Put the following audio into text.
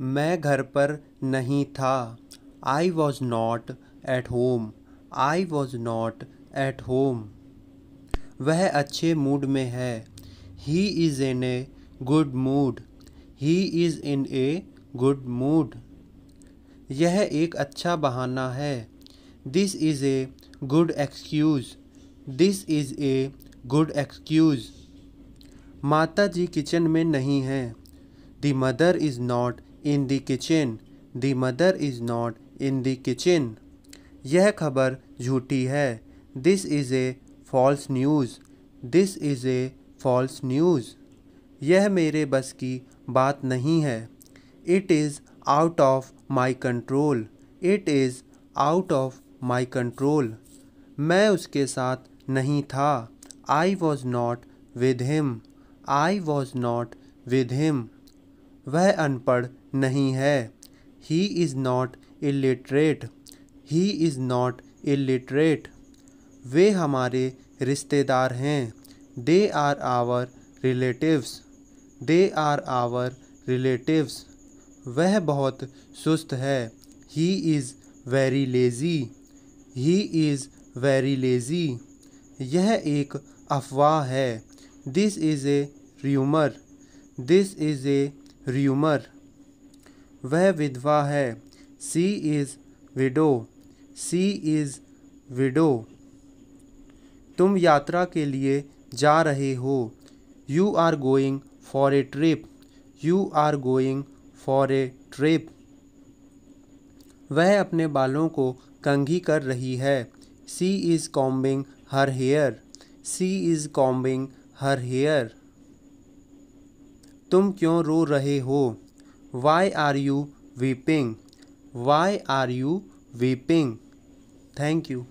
मैं घर पर नहीं था I was not at home I was not at home वह अच्छे मूड में है he is in a good mood he is in a good mood यह एक अच्छा बहाना है this is a good excuse this is a good excuse माता जी किचन में नहीं हैं the mother is not in the kitchen the mother is not in the kitchen यह खबर झूठी है this is a false news this is a false news यह मेरे बस की बात नहीं है it is out of my control it is out of my control मैं उसके साथ नहीं था I was not with him I was not with him वह अनपढ़ नहीं है he is not illiterate he is not illiterate वे हमारे रिश्तेदार हैं they are our relatives they are our relatives वह बहुत सुस्त है he is very lazy he is very lazy यह एक अफवाह है this is a rumour this is a rumour वह विधवा है she is widow she is widow तुम यात्रा के लिए जा रहे हो you are going for a trip you are going for a trip वह अपने बालों को कंघी कर रही है she is combing her hair she is combing her hair तुम क्यों रो रहे हो why are you weeping why are you weeping thank you